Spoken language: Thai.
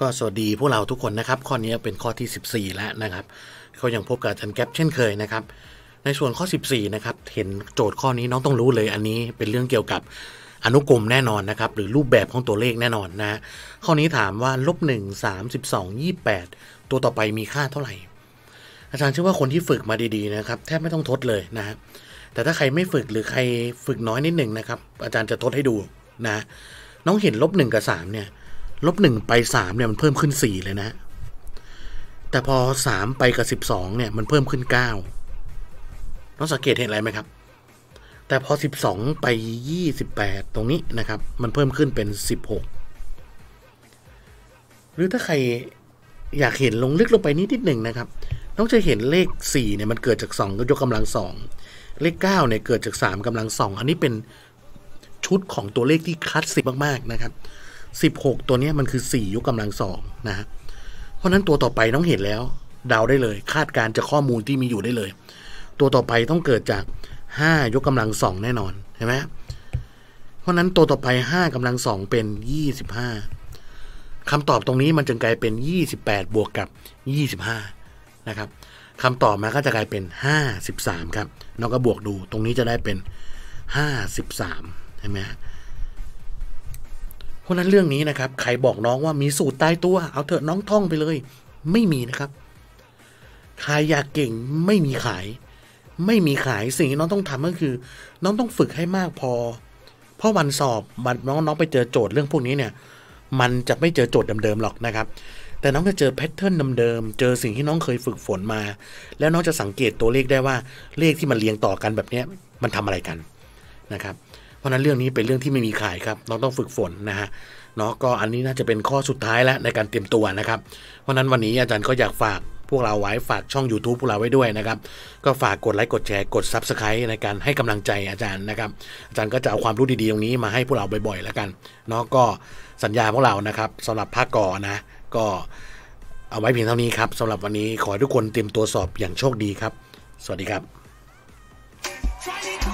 ก็สวัสดีพวกเราทุกคนนะครับ ข้อนี้เป็นข้อที่ 14 แล้วนะครับเขายังพบกับอาจารย์แก๊ปเช่นเคยนะครับ ในส่วนข้อ 14 นะครับ เห็นโจทย์ข้อนี้น้องต้องรู้เลย อันนี้เป็นเรื่องเกี่ยวกับอนุกรมแน่นอนนะครับ หรือรูปแบบของตัวเลขแน่นอนนะข้อนี้ถามว่าลบหนึ่งสามสิบสองยี่แปดตัวต่อไปมีค่าเท่าไหร่ อาจารย์เชื่อว่าคนที่ฝึกมาดีๆนะครับ แทบไม่ต้องทดเลยนะฮะแต่ถ้าใครไม่ฝึกหรือใครฝึกน้อยนิดหนึ่งนะครับ อาจารย์จะทดให้ดูนะ น้องเห็นลบหนึ่งกับสามเนี่ยลบหนึ่งไปสามเนี่ยมันเพิ่มขึ้นสี่เลยนะ แต่พอสามไปกับสิบสองเนี่ยมันเพิ่มขึ้นเก้าต้องสังเกตเห็นอะไรไหมครับ แต่พอสิบสองไปยี่สิบแปดตรงนี้นะครับ มันเพิ่มขึ้นเป็นสิบหกหรือถ้าใครอยากเห็นลงลึกลงไปนิดนิดหนึ่งนะครับต้องจะเห็นเลขสี่เนี่ยมันเกิดจากสองยกกำลังสอง เลขเก้าเนี่ยเกิดจากสามกำลังสองอันนี้เป็นชุดของตัวเลขที่คลาสสิกมาก ๆนะครับ16 ตัวนี้มันคือ 4ยกกำลังสองนะฮะเพราะนั้นตัวต่อไปต้องเห็นแล้วเดาได้เลย คาดการจะข้อมูลที่มีอยู่ได้เลย ตัวต่อไปต้องเกิดจาก 5ยกกำลังสองแน่นอนเห็นไหมเพราะนั้นตัวต่อไป 5กำลังสองเป็น25คำตอบตรงนี้มันจึงกลายเป็น28บวกกับ 25นะครับคำตอบมาก็จะกลายเป็น 53ครับเราก็บวกดูตรงนี้จะได้เป็น53ห็นไหมฮะเพราะนั้นเรื่องนี้นะครับ ใครบอกน้องว่ามีสูตรตายตัวเอาเถอะน้องท่องไปเลย ไม่มีนะครับใครอยากเก่งไม่มีขาย ไม่มีขายสิ่งที่น้องต้องทำก็คือ น้องต้องฝึกให้มากพอเพราะวันสอบวันน้องน้องไปเจอโจทย์เรื่องพวกนี้เนี่ยมันจะไม่เจอโจทย์เดิมๆหรอกนะครับ แต่น้องจะเจอแพทเทิร์นเดิมๆเจอสิ่งที่น้องเคยฝึกฝนมา แล้วน้องจะสังเกตตัวเลขได้ว่าเลขที่มันเรียงต่อกันแบบนี้มันทำอะไรกันนะครับราะนั้น เรื่องนี้เป็นเรื่องที่ไม่มีขายครับเราต้องฝึกฝนนะฮะเนาะก็อันนี้น่าจะเป็นข้อสุดท้ายแล้วในการเตรียมตัวนะครับเพราะนั้นวันนี้อาจารย์ก็อยากฝากพวกเราไว้ฝากช่อง YouTube พวกเราไว้ด้วยนะครับก็ฝากกดไลค์กดแชร์กด s u b สไครต์ในการให้กำลังใจอาจารย์นะครับอาจารย์ก็จะเอาความรู้ดีๆตรงนี้มาให้พวกเราบ่อย ๆ แล้วกันเนาะก็สัญญาพวกเรานะครับ สำหรับภาคก่อนะก็เอาไว้เพียงเท่านี้ครับสำหรับวันนี้ขอให้ทุกคนเตรียมตัวสอบอย่างโชคดีครับ สวัสดีครับ